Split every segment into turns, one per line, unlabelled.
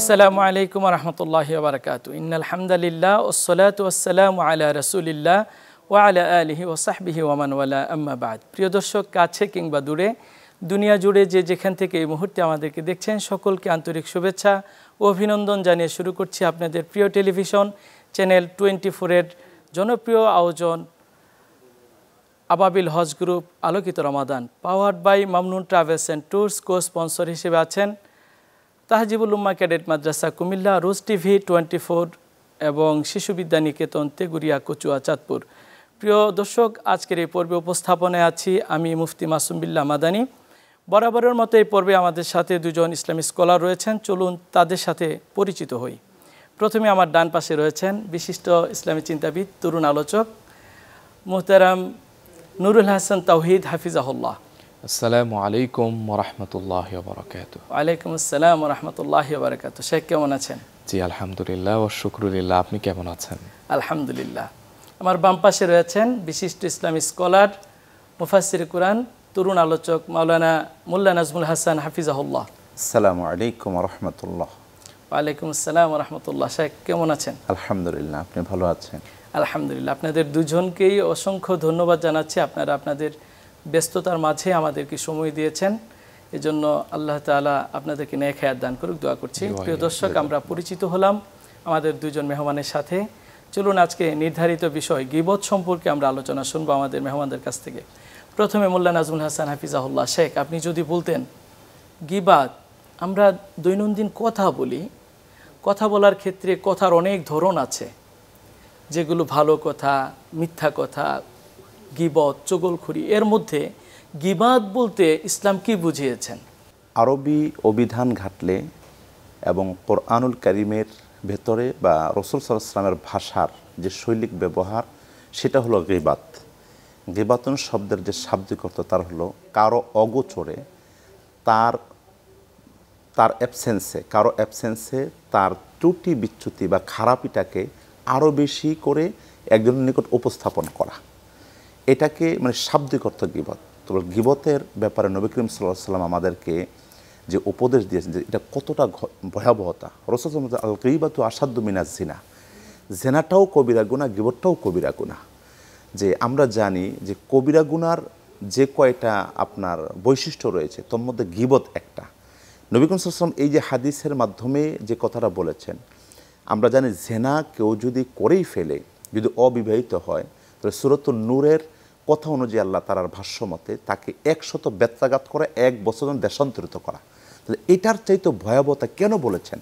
আসসালামু আলাইকুম রহমতুল্লাহ বারকাত ইন্নাল হামদালিল্লাহ ওসলাত ওসালাম আলা রসুলিল্লাহ ও আলা আলহি ওসাহবিহি ওমানওয়ালা আম্মাবাদ প্রিয় দর্শক কাছে কিংবা দূরে দুনিয়া জুড়ে যে যেখান থেকে এই মুহূর্তে আমাদেরকে দেখছেন সকলকে আন্তরিক শুভেচ্ছা ও অভিনন্দন জানিয়ে শুরু করছি আপনাদের প্রিয় টেলিভিশন চ্যানেল টোয়েন্টি ফোরের জনপ্রিয় আয়োজন আবাবিল হজ গ্রুপ আলোকিত Ramadan powered by Mamnun travels and tours co sponsor হিসেবে আছেন Tahajibul Umma cadet Madrasa Comilla rose TV twenty four এবং শিশুবিদ্যা নিকেতন তেগুরিয়া কচুয়া চাঁদপুর প্রিয় দর্শক আজকের এই পর্বে উপস্থাপনায় আছি আমি মুফতি মাসুম বিল্লা মাদানি বরাবরের মতো এই পর্বে আমাদের সাথে দুজন ইসলামী স্কলার রয়েছেন চলুন তাদের সাথে পরিচিত হই প্রথমে আমার ডান পাশে রয়েছেন বিশিষ্ট ইসলামী চিন্তাবিদ তরুণ আলোচক মোহতারাম নুরুল হাসান তাওহিদ হাফিজাহুল্লাহ
আসসালামু আলাইকুম ওরহমতুল্লাহ বরকাত
ওয়ালাইকুম আসসালাম রহমতুল্লাহ বরকাত শেখ কেমন আছেন
জি আলহামদুলিল্লাহ ও শুক্রুলিল্লাহ আপনি কেমন আছেন
আলহামদুলিল্লাহ আমার বাম পাশে রয়েছেন বিশিষ্ট ইসলামী স্কলার মুফাসির কুরআন তরুণ আলোচক মাওলানা মোল্লা নাজমুল হাসান হাফিজাহুল্লাহ
আসসালামু আলাইকুম রহমতুল্লাহ
ওয়ালাইকুম আসসালাম রহমতুল্লাহ শেখ কেমন আছেন
আলহামদুলিল্লাহ
আপনি ভালো আছেন আলহামদুলিল্লাহ আপনাদের দুজনকেই অসংখ্য ধন্যবাদ জানাচ্ছি আপনারা আপনাদের ব্যস্ততার মাঝে আমাদেরকে সময় দিয়েছেন এজন্য আল্লাহ তালা আপনাদেরকে ন্যায় খেয়ার দান করুক দোয়া করছি প্রিয় দর্শক আমরা পরিচিত হলাম আমাদের দুজন মেহমানের সাথে চলুন আজকে নির্ধারিত বিষয় গিবত সম্পর্কে আমরা আলোচনা শুনবো আমাদের মেহমানদের কাছ থেকে প্রথমে মোল্লা নাজমুল হাসান হাফিজাহুল্লাহ শেখ আপনি যদি বলতেন গিবাদ আমরা দৈনন্দিন কথা বলি কথা বলার ক্ষেত্রে কথার অনেক ধরন আছে যেগুলো ভালো কথা মিথ্যা কথা গিবত চগলখুরি এর মধ্যে গিবাদ বলতে ইসলাম কি বুঝিয়েছেন
আরবি অভিধান ঘাটলে এবং কোরআনুল করিমের ভেতরে বা রসুল সাল্লামের ভাষার যে শৈলিক ব্যবহার সেটা হলো গিবাত গিবাতন শব্দের যে শাব্দিক অর্থ তার হলো কারো অগোচরে তার তার অ্যাবসেন্সে কারো অ্যাবসেন্সে তার ত্রুটি বিচ্যুতি বা খারাপিটাকে আরও বেশি করে একজনের নিকট উপস্থাপন করা এটাকে মানে শাব্দিক অর্থ গিবত তবে গিবতের ব্যাপারে নবী করিম সাল্লাহ সাল্লাম আমাদেরকে যে উপদেশ দিয়েছেন যে এটা কতটা ভয়াবহতা রসদ আল কিবা তো আসাধ্য মিনাজ জিনা জেনাটাও কবিরা গুণা গিবতটাও কবিরা গুণা যে আমরা জানি যে কবিরা গুনার যে কয়টা আপনার বৈশিষ্ট্য রয়েছে তোর মধ্যে গিবত একটা নবীকুম সাল্লাম এই যে হাদিসের মাধ্যমে যে কথাটা বলেছেন আমরা জানি জেনা কেউ যদি করেই ফেলে যদি অবিবাহিত হয় তাহলে সুরত নূরের কথা অনুযায়ী আল্লাহ তার ভাষ্য মতে তাকে একশত ব্যত্যাঘাত করে এক বছর দেশান্তরিত করা তাহলে এটার চাইতে ভয়াবহতা কেন বলেছেন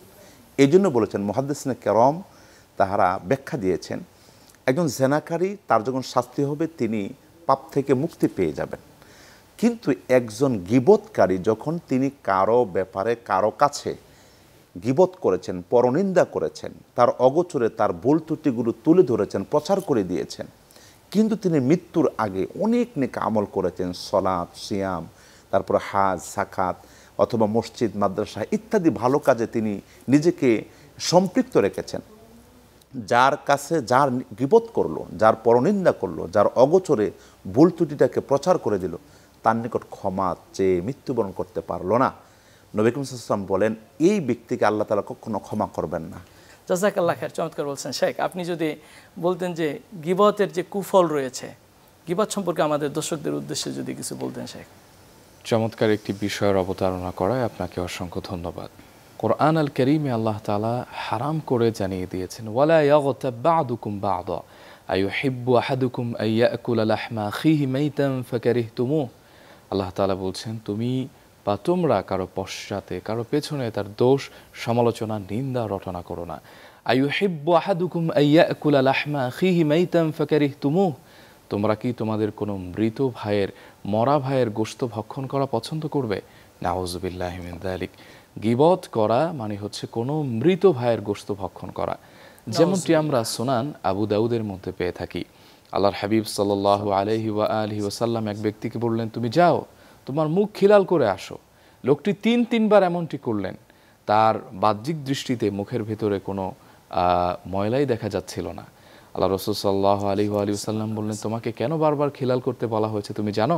এই জন্য বলেছেন মহাদ্দেসিনে কেরম তাহারা ব্যাখ্যা দিয়েছেন একজন জেনাকারী তার যখন শাস্তি হবে তিনি পাপ থেকে মুক্তি পেয়ে যাবেন কিন্তু একজন গিবৎকারী যখন তিনি কারো ব্যাপারে কারো কাছে গিবত করেছেন পরনিন্দা করেছেন তার অগোচরে তার ভুল ত্রুটিগুলো তুলে ধরেছেন প্রচার করে দিয়েছেন কিন্তু তিনি মৃত্যুর আগে অনেক নেকা আমল করেছেন সলাপ সিয়াম তারপর হাজ সাকাত অথবা মসজিদ মাদ্রাসা ইত্যাদি ভালো কাজে তিনি নিজেকে সম্পৃক্ত রেখেছেন যার কাছে যার বিপদ করলো যার পরনিন্দা করলো যার অগোচরে ভুল ত্রুটিটাকে প্রচার করে দিল তার নিকট ক্ষমা চেয়ে মৃত্যুবরণ করতে পারলো না নবী করিম বলেন এই ব্যক্তিকে আল্লাহ তালা কখনো ক্ষমা করবেন না জাজাকাল্লা
খের চমৎকার বলছেন শেখ আপনি যদি বলতেন যে গিবতের যে কুফল রয়েছে গিবত সম্পর্কে আমাদের দর্শকদের উদ্দেশ্যে যদি কিছু বলতেন শেখ
চমৎকার একটি বিষয়ের অবতারণা করায় আপনাকে অসংখ্য ধন্যবাদ কোরআন আল করিমে আল্লাহ তালা হারাম করে জানিয়ে দিয়েছেন ওয়ালা বাদুকুম তুমু আল্লাহ তালা বলছেন তুমি বা তোমরা কারো পশ্চাতে কারো পেছনে তার দোষ সমালোচনা নিন্দা রটনা করো না হেব্বু আহাদুকুম আইয়াকুলা লাহমা খিহি মাইতাম ফাকারিহ তুমু তোমরা কি তোমাদের কোনো মৃত ভাইয়ের মরা ভাইয়ের গোস্ত ভক্ষণ করা পছন্দ করবে নাওজবিল্লাহমিন দালিক গিবত করা মানে হচ্ছে কোনো মৃত ভাইয়ের গোস্ত ভক্ষণ করা যেমনটি আমরা সোনান আবু দাউদের মধ্যে পেয়ে থাকি আল্লাহর হাবিব সাল্লাহ আলহি ওয়া আলহি ওসাল্লাম এক ব্যক্তিকে বললেন তুমি যাও তোমার মুখ খিলাল করে আসো লোকটি তিন তিনবার এমনটি করলেন তার বাহ্যিক দৃষ্টিতে মুখের ভেতরে কোনো ময়লাই দেখা যাচ্ছিল না আল্লাহ রসুল্লাহ আলী আলী সাল্লাম বললেন তোমাকে কেন বারবার খিলাল করতে বলা হয়েছে তুমি জানো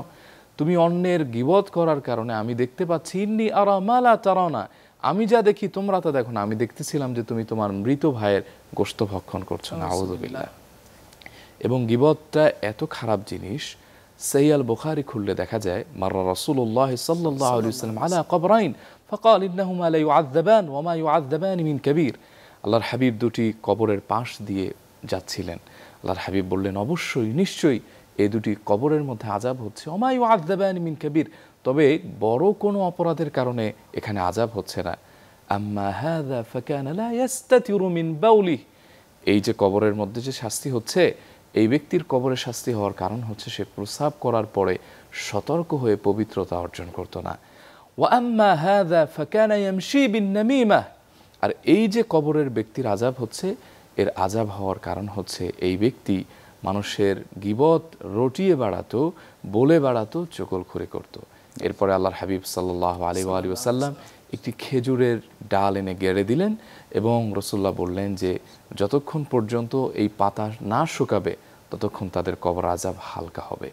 তুমি অন্যের গিবত করার কারণে আমি দেখতে পাচ্ছি ইন্নি আরামালা না আমি যা দেখি তোমরা তা দেখো না আমি দেখতেছিলাম যে তুমি তোমার মৃত ভাইয়ের গোস্ত ভক্ষণ করছো না আউদুবিল্লা এবং গিবতটা এত খারাপ জিনিস সৈয়াল বুখারি খুললে দেখা যায় মার্রা রসুল্লাহ সাল্লাহ আলু সাল্লাম আলা কবরাইন ফকাল ইবনাহুমা আলাই আদাবান ওমা ইউ আদাবান ইমিন কবির আল্লাহর হাবিব দুটি কবরের পাশ দিয়ে যাচ্ছিলেন আল্লাহর হাবিব বললেন অবশ্যই নিশ্চয়ই এই দুটি কবরের মধ্যে আজাব হচ্ছে অমাই ও আদাবান ইমিন কবির তবে বড় কোনো অপরাধের কারণে এখানে আজাব হচ্ছে না আম্মা হাদা ফাকান লা ইয়াস্তাতিরু মিন বাউলি এই যে কবরের মধ্যে যে শাস্তি হচ্ছে এই ব্যক্তির কবরে শাস্তি হওয়ার কারণ হচ্ছে সে প্রস্রাব করার পরে সতর্ক হয়ে পবিত্রতা অর্জন করত না আর এই যে কবরের ব্যক্তির আজাব হচ্ছে এর আজাব হওয়ার কারণ হচ্ছে এই ব্যক্তি মানুষের গিবত রটিয়ে বাড়াতো বলে বাড়াতো চকল খুঁড়ে করত এরপরে আল্লাহর হাবিব সাল্লাহ আলী আলী ওসাল্লাম একটি খেজুরের ডাল এনে গেড়ে দিলেন এবং রসুল্লাহ বললেন যে যতক্ষণ পর্যন্ত এই পাতা না শুকাবে ততক্ষণ তাদের কবর আজাব হালকা হবে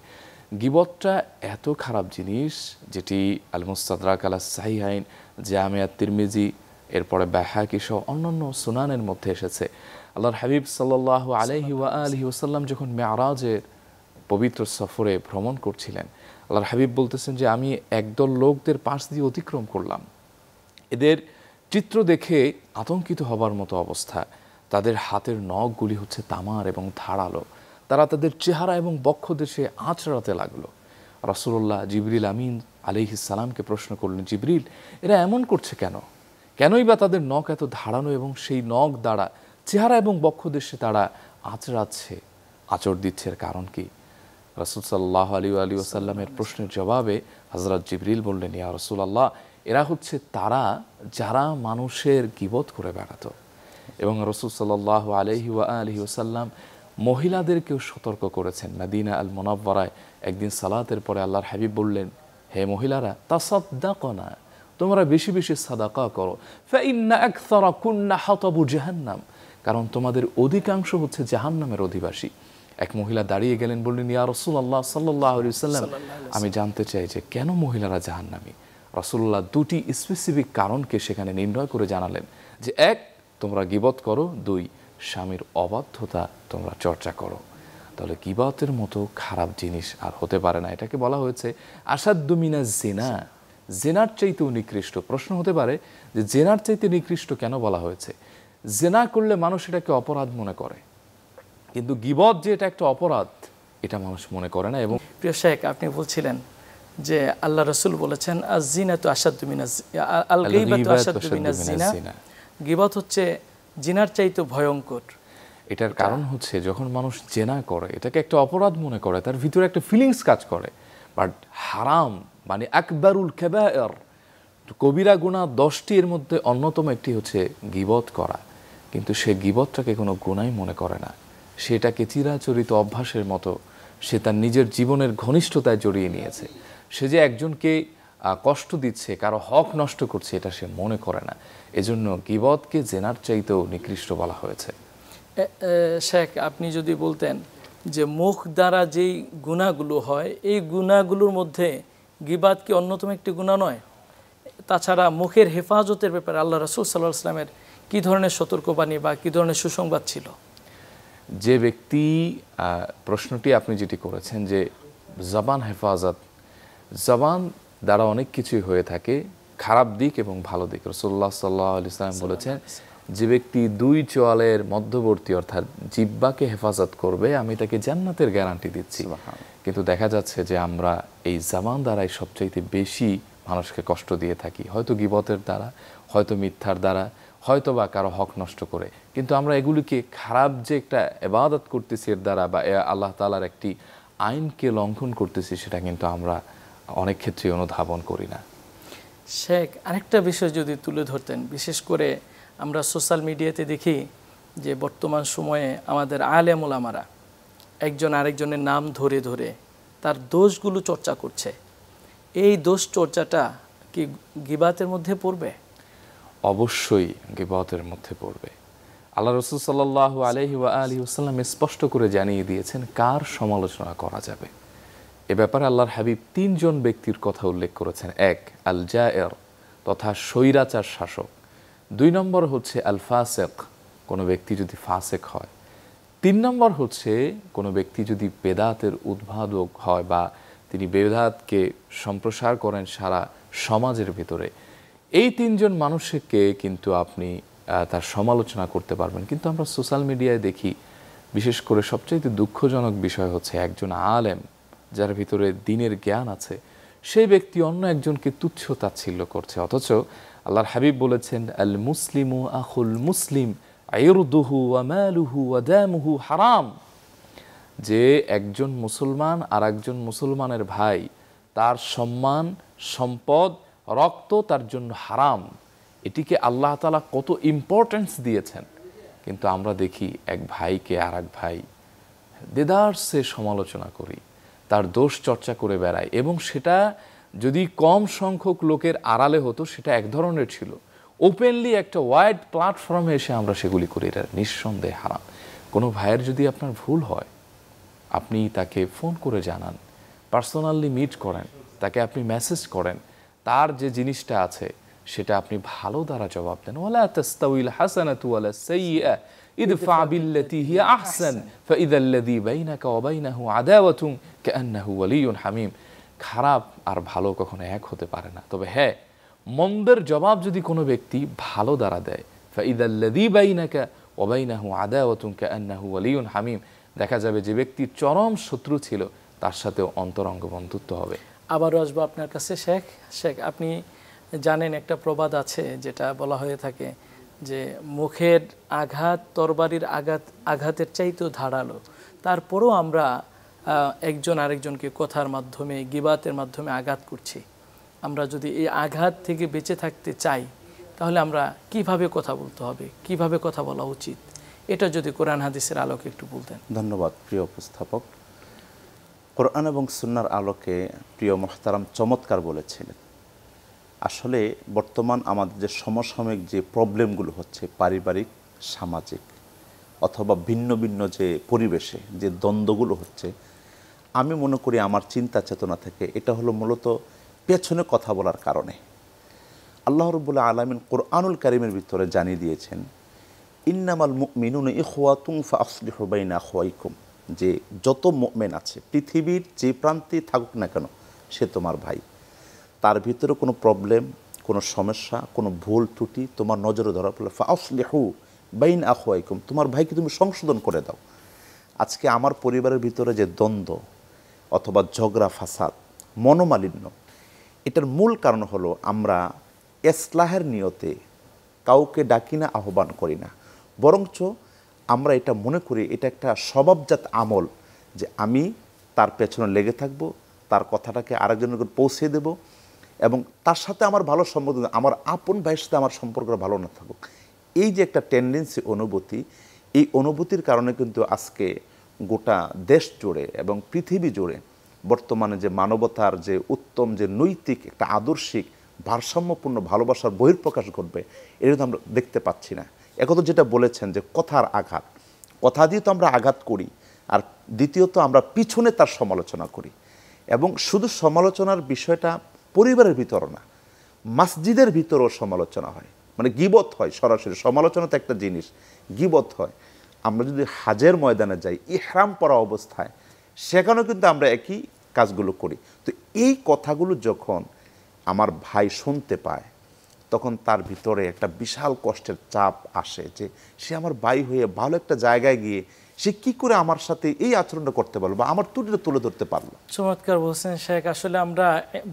গিবতটা এত খারাপ জিনিস যেটি আল মুস্তাদরাক আলা সাহিহাইন জামিয়া তিরমিজি এরপরে ব্যাহাকি সহ অন্যান্য সুনানের মধ্যে এসেছে আল্লাহর হাবিব সাল্লাহ আলহি ওয়া আলহি ওসাল্লাম যখন মেয়ারাজের পবিত্র সফরে ভ্রমণ করছিলেন আল্লাহর হাবিব বলতেছেন যে আমি একদল লোকদের পাশ দিয়ে অতিক্রম করলাম এদের চিত্র দেখে আতঙ্কিত হবার মতো অবস্থা তাদের হাতের নখগুলি হচ্ছে তামার এবং ধারালো তারা তাদের চেহারা এবং বক্ষ দেশে আঁচড়াতে লাগলো রসুল্লাহ জিবরিল আমিন ইসালামকে প্রশ্ন করলেন জিবরিল এরা এমন করছে কেন কেনই বা তাদের নখ এত ধারানো এবং সেই নখ দ্বারা চেহারা এবং বক্ষ দেশে তারা আঁচড়াচ্ছে আচর দিচ্ছে কারণ কি রসুল সাল্লাহ আলী আলী ওসাল্লামের প্রশ্নের জবাবে হজরত জিবরিল বললেন ইয়া রসুল আল্লাহ এরা হচ্ছে তারা যারা মানুষের গিবত করে বেড়াত এবং রসুল সাল্লাহ আলহি আলহি ওসাল্লাম মহিলাদেরকেও সতর্ক করেছেন মাদিনা আল মোনাব্বরায় একদিন সালাতের পরে আল্লাহর হাবিব বললেন হে মহিলারা তা সদ্দাকনা তোমরা বেশি বেশি সাদাকা করো কুন্না হতবু জাহান্নাম কারণ তোমাদের অধিকাংশ হচ্ছে জাহান্নামের অধিবাসী এক মহিলা দাঁড়িয়ে গেলেন বললেন ইয়া রসুল আল্লাহ সাল্লাহ সাল্লাম আমি জানতে চাই যে কেন মহিলারা জাহান্নামী রাসুল্লাহ দুটি স্পেসিফিক কারণকে সেখানে নির্ণয় করে জানালেন যে এক তোমরা গিবত করো দুই স্বামীর অবাধ্যতা তোমরা চর্চা করো তাহলে গিবতের মতো খারাপ জিনিস আর হতে পারে না এটাকে বলা হয়েছে আসাদ্দুমিনা জেনা জেনার চাইতেও নিকৃষ্ট প্রশ্ন হতে পারে যে জেনার চাইতে নিকৃষ্ট কেন বলা হয়েছে জেনা করলে মানুষ
এটাকে অপরাধ মনে করে কিন্তু গিবত যে এটা একটা অপরাধ এটা মানুষ মনে করে না এবং প্রিয় শেখ আপনি বলছিলেন যে আল্লাহ রসুল বলেছেন আজিনা তো আসাদুমিনা আল গিবাত আসাদুমিনা জিনা গিবাত হচ্ছে জিনার চাইতে ভয়ঙ্কর এটার কারণ হচ্ছে যখন মানুষ জেনা
করে এটাকে একটা অপরাধ মনে করে তার ভিতরে একটা ফিলিংস কাজ করে বাট হারাম মানে আকবরুল খেবার কবিরা গুণা দশটি এর মধ্যে অন্যতম একটি হচ্ছে গিবত করা কিন্তু সে গিবতটাকে কোনো গুণাই মনে করে না সেটাকে চিরাচরিত অভ্যাসের মতো সে তার নিজের জীবনের ঘনিষ্ঠতায় জড়িয়ে নিয়েছে সে যে একজনকে কষ্ট দিচ্ছে কারো হক নষ্ট করছে এটা সে মনে করে না এজন্য গিবদকে জেনার চাইতেও নিকৃষ্ট বলা হয়েছে
শেখ আপনি যদি বলতেন যে মুখ দ্বারা যেই গুণাগুলো হয় এই গুণাগুলোর মধ্যে গিবাদ কি অন্যতম একটি গুণা নয় তাছাড়া মুখের হেফাজতের ব্যাপারে আল্লাহ রসুল সাল্লাহ আসলামের কী ধরনের সতর্কবাণী বা কী ধরনের সুসংবাদ ছিল
যে ব্যক্তি প্রশ্নটি আপনি যেটি করেছেন যে জবান হেফাজত জবান দ্বারা অনেক কিছুই হয়ে থাকে খারাপ দিক এবং ভালো দিক রসোল্লা সাল্লাহ ইসলাম বলেছেন যে ব্যক্তি দুই চোয়ালের মধ্যবর্তী অর্থাৎ জিব্বাকে হেফাজত করবে আমি তাকে জান্নাতের গ্যারান্টি দিচ্ছি কিন্তু দেখা যাচ্ছে যে আমরা এই জামান দ্বারাই সবচাইতে বেশি মানুষকে কষ্ট দিয়ে থাকি হয়তো গিবতের দ্বারা হয়তো মিথ্যার দ্বারা হয়তো বা কারো হক নষ্ট করে কিন্তু আমরা এগুলিকে খারাপ যে একটা এবাদত করতেছি এর দ্বারা বা আল্লাহ তালার একটি আইনকে লঙ্ঘন করতেছি সেটা কিন্তু আমরা অনেক ক্ষেত্রে অনুধাবন করি না
শেখ আরেকটা বিষয় যদি তুলে ধরতেন বিশেষ করে আমরা সোশ্যাল মিডিয়াতে দেখি যে বর্তমান সময়ে আমাদের আমারা একজন আরেকজনের নাম ধরে ধরে তার দোষগুলো চর্চা করছে এই দোষ চর্চাটা কি গিবাতের মধ্যে পড়বে
অবশ্যই গিবাতের মধ্যে পড়বে আল্লাহ রসুল সাল্লাহ আলহি আলহি আসাল্লাম স্পষ্ট করে জানিয়ে দিয়েছেন কার সমালোচনা করা যাবে এ ব্যাপারে আল্লাহর হাবিব তিনজন ব্যক্তির কথা উল্লেখ করেছেন এক আল জায়ের তথা স্বৈরাচার শাসক দুই নম্বর হচ্ছে আল ফাসেক কোনো ব্যক্তি যদি ফাসেক হয় তিন নম্বর হচ্ছে কোনো ব্যক্তি যদি বেদাতের উদ্ভাদক হয় বা তিনি বেদাতকে সম্প্রসার করেন সারা সমাজের ভিতরে এই তিনজন মানুষকে কিন্তু আপনি তার সমালোচনা করতে পারবেন কিন্তু আমরা সোশ্যাল মিডিয়ায় দেখি বিশেষ করে সবচাইতে দুঃখজনক বিষয় হচ্ছে একজন আলেম যার ভিতরে দিনের জ্ঞান আছে সেই ব্যক্তি অন্য একজনকে তুচ্ছ তাচ্ছিল্য করছে অথচ আল্লাহর হাবিব বলেছেন আল মুসলিম ও আখুল মুসলিম আয়ুরদুহু আমালুহু আদামুহু হারাম যে একজন মুসলমান আর একজন মুসলমানের ভাই তার সম্মান সম্পদ রক্ত তার জন্য হারাম এটিকে আল্লাহ তালা কত ইম্পর্টেন্স দিয়েছেন কিন্তু আমরা দেখি এক ভাইকে আর এক ভাই দেদার সে সমালোচনা করি তার দোষ চর্চা করে বেড়ায় এবং সেটা যদি কম সংখ্যক লোকের আড়ালে হতো সেটা এক ধরনের ছিল ওপেনলি একটা ওয়াইড প্ল্যাটফর্মে এসে আমরা সেগুলি করি এটা নিঃসন্দেহে হারাম কোনো ভাইয়ের যদি আপনার ভুল হয় আপনি তাকে ফোন করে জানান পার্সোনালি মিট করেন তাকে আপনি মেসেজ করেন তার যে জিনিসটা আছে সেটা আপনি ভালো দ্বারা জবাব দেন ওয়ালা তস্তাউল হাসানা তু আলা ইদফা বিল্লাতি হিয়া আহসান ফাইদাল্লাযী বাইনাকা ওয়া বাইনাহু আদাওয়াতুন কাআন্নাহু ওয়ালিয়্যুন হামিম খারাপ আর ভালো কখনো এক হতে পারে না তবে হ্যাঁ মন্দের জবাব যদি কোনো ব্যক্তি ভালো দ্বারা দেয় ফাইদাল্লাযী বাইনাকা ওয়া বাইনাহু আদাওয়াতুন কাআন্নাহু ওয়ালিয়্যুন হামিম দেখা যাবে যে ব্যক্তি চরম শত্রু ছিল তার সাথেও অন্তরঙ্গ বন্ধুত্ব হবে
আবারও আসবো আপনার কাছে শেখ শেখ আপনি জানেন একটা প্রবাদ আছে যেটা বলা হয়ে থাকে যে মুখের আঘাত তরবারির আঘাত আঘাতের চাইতেও ধারালো তারপরও আমরা একজন আরেকজনকে কথার মাধ্যমে গিবাতের মাধ্যমে আঘাত করছি আমরা যদি এই আঘাত থেকে বেঁচে থাকতে চাই তাহলে আমরা কিভাবে কথা বলতে হবে কিভাবে কথা বলা উচিত এটা যদি কোরআন হাদিসের আলোকে একটু বলতেন
ধন্যবাদ প্রিয় উপস্থাপক কোরআন এবং সুন্নার আলোকে প্রিয় মোহতারাম চমৎকার বলেছিলেন আসলে বর্তমান আমাদের যে সমসাময়িক যে প্রবলেমগুলো হচ্ছে পারিবারিক সামাজিক অথবা ভিন্ন ভিন্ন যে পরিবেশে যে দ্বন্দ্বগুলো হচ্ছে আমি মনে করি আমার চিন্তা চেতনা থেকে এটা হলো মূলত পেছনে কথা বলার কারণে আল্লাহ রবুল্লা আলমিন কোরআনুল করিমের ভিতরে জানিয়ে দিয়েছেন ইন্নামাল মিনুন ইহুয়াতুং ফাসলিহবাইনা খোয়াইকুম যে যত মেন আছে পৃথিবীর যে প্রান্তে থাকুক না কেন সে তোমার ভাই তার ভিতরে কোনো প্রবলেম কোনো সমস্যা কোনো ভুল ত্রুটি তোমার নজরে ধরা পড়লে ফাউসলেহু বাইন আহুয়াইকুম তোমার ভাইকে তুমি সংশোধন করে দাও আজকে আমার পরিবারের ভিতরে যে দ্বন্দ্ব অথবা ঝগড়া ফাসাদ মনোমালিন্য এটার মূল কারণ হলো আমরা এসলাহের নিয়তে কাউকে ডাকি না আহ্বান করি না বরঞ্চ আমরা এটা মনে করি এটা একটা স্বভাবজাত আমল যে আমি তার পেছনে লেগে থাকব তার কথাটাকে আরেকজনের পৌঁছে দেবো এবং তার সাথে আমার ভালো সম্বন্ধ আমার আপন ভাইয়ের সাথে আমার সম্পর্ক ভালো না থাকুক এই যে একটা টেন্ডেন্সি অনুভূতি এই অনুভূতির কারণে কিন্তু আজকে গোটা দেশ জুড়ে এবং পৃথিবী জুড়ে বর্তমানে যে মানবতার যে উত্তম যে নৈতিক একটা আদর্শিক ভারসাম্যপূর্ণ ভালোবাসার বহির্প্রকাশ ঘটবে এটা কিন্তু আমরা দেখতে পাচ্ছি না একথা যেটা বলেছেন যে কথার আঘাত কথা দিয়ে তো আমরা আঘাত করি আর দ্বিতীয়ত আমরা পিছনে তার সমালোচনা করি এবং শুধু সমালোচনার বিষয়টা পরিবারের ভিতরও না মসজিদের ভিতরও সমালোচনা হয় মানে গিবত হয় সরাসরি সমালোচনা তো একটা জিনিস গিবত হয় আমরা যদি হাজের ময়দানে যাই ইহরাম পরা অবস্থায় সেখানেও কিন্তু আমরা একই কাজগুলো করি তো এই কথাগুলো যখন আমার ভাই শুনতে পায় তখন তার ভিতরে একটা বিশাল কষ্টের চাপ আসে যে সে আমার ভাই হয়ে ভালো একটা জায়গায় গিয়ে সে কি করে আমার সাথে এই আচরণটা করতে পারলো বা আমার ত্রুটিটা তুলে ধরতে পারলো
চমৎকার বলছেন শেখ আসলে আমরা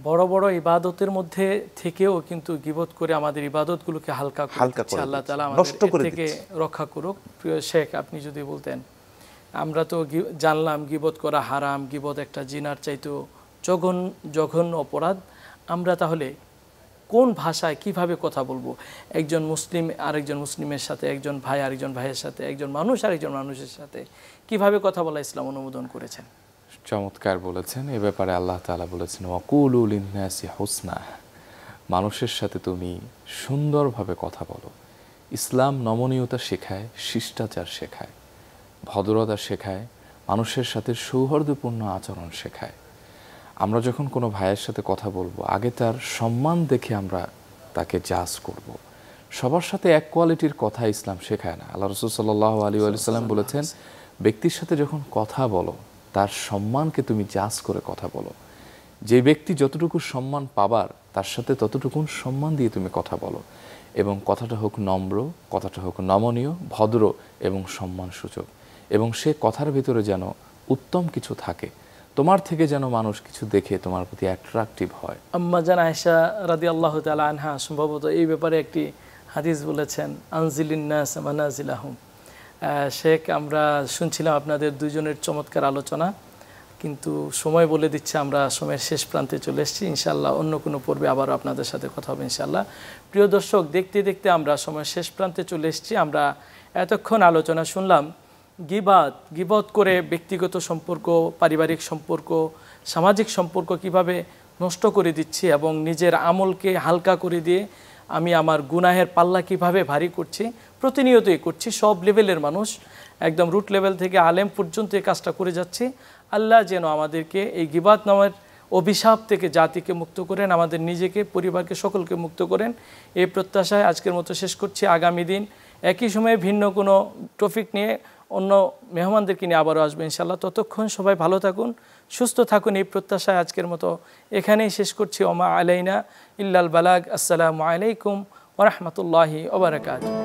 বড় বড় ইবাদতের মধ্যে থেকেও কিন্তু গিবত করে আমাদের ইবাদতগুলোকে হালকা হালকা করে আল্লাহ নষ্ট করে থেকে রক্ষা করুক প্রিয় শেখ আপনি যদি বলতেন আমরা তো জানলাম গিবত করা হারাম গিবত একটা জিনার চাইতেও জঘন জঘন্য অপরাধ আমরা তাহলে কোন ভাষায় কিভাবে কথা বলবো একজন মুসলিম আরেকজন মুসলিমের সাথে একজন ভাই আরেকজন ভাইয়ের সাথে একজন মানুষ আরেকজন মানুষের সাথে কিভাবে কথা বলা ইসলাম অনুমোদন করেছেন
চমৎকার বলেছেন এ ব্যাপারে আল্লাহ তালা বলেছেন অকুল ইন্নাসি হোসনা মানুষের সাথে তুমি সুন্দরভাবে কথা বলো ইসলাম নমনীয়তা শেখায় শিষ্টাচার শেখায় ভদ্রতা শেখায় মানুষের সাথে সৌহার্দ্যপূর্ণ আচরণ শেখায় আমরা যখন কোনো ভাইয়ের সাথে কথা বলবো আগে তার সম্মান দেখে আমরা তাকে জাজ করব। সবার সাথে এক কোয়ালিটির কথা ইসলাম শেখায় না আল্লাহ রসুল সাল্লাহ আলী সাল্লাম বলেছেন ব্যক্তির সাথে যখন কথা বলো তার সম্মানকে তুমি জাজ করে কথা বলো যে ব্যক্তি যতটুকু সম্মান পাবার তার সাথে ততটুকু সম্মান দিয়ে তুমি কথা বলো এবং কথাটা হোক নম্র কথাটা হোক নমনীয় ভদ্র এবং সম্মানসূচক এবং সে কথার ভিতরে যেন উত্তম কিছু থাকে তোমার থেকে যেন মানুষ কিছু দেখে তোমার প্রতি অ্যাট্রাকটিভ হয়
আম্মা জান আয়সা রাদি আল্লাহ তালা আনহা সম্ভবত এই ব্যাপারে একটি হাদিস বলেছেন আনজিলিন্নাস মানাজিল আহম শেখ আমরা শুনছিলাম আপনাদের দুজনের চমৎকার আলোচনা কিন্তু সময় বলে দিচ্ছে আমরা সময়ের শেষ প্রান্তে চলে এসেছি ইনশাল্লাহ অন্য কোনো পর্বে আবারও আপনাদের সাথে কথা হবে ইনশাল্লাহ প্রিয় দর্শক দেখতে দেখতে আমরা সময়ের শেষ প্রান্তে চলে এসেছি আমরা এতক্ষণ আলোচনা শুনলাম গিবাদ গিবাদ করে ব্যক্তিগত সম্পর্ক পারিবারিক সম্পর্ক সামাজিক সম্পর্ক কিভাবে নষ্ট করে দিচ্ছি এবং নিজের আমলকে হালকা করে দিয়ে আমি আমার গুনাহের পাল্লা কিভাবে ভারী করছি প্রতিনিয়তই করছি সব লেভেলের মানুষ একদম রুট লেভেল থেকে আলেম পর্যন্ত এই কাজটা করে যাচ্ছি আল্লাহ যেন আমাদেরকে এই গিবাদ নামের অভিশাপ থেকে জাতিকে মুক্ত করেন আমাদের নিজেকে পরিবারকে সকলকে মুক্ত করেন এই প্রত্যাশায় আজকের মতো শেষ করছি আগামী দিন একই সময়ে ভিন্ন কোনো টপিক নিয়ে অন্য মেহমানদেরকে নিয়ে আবারও আসবো ইনশাল্লাহ ততক্ষণ সবাই ভালো থাকুন সুস্থ থাকুন এই প্রত্যাশায় আজকের মতো এখানেই শেষ করছি ওমা আলাইনা ইল্লাল বালাগ আসসালামু আলাইকুম ওরহমতুল্লাহি ওবরাকাতু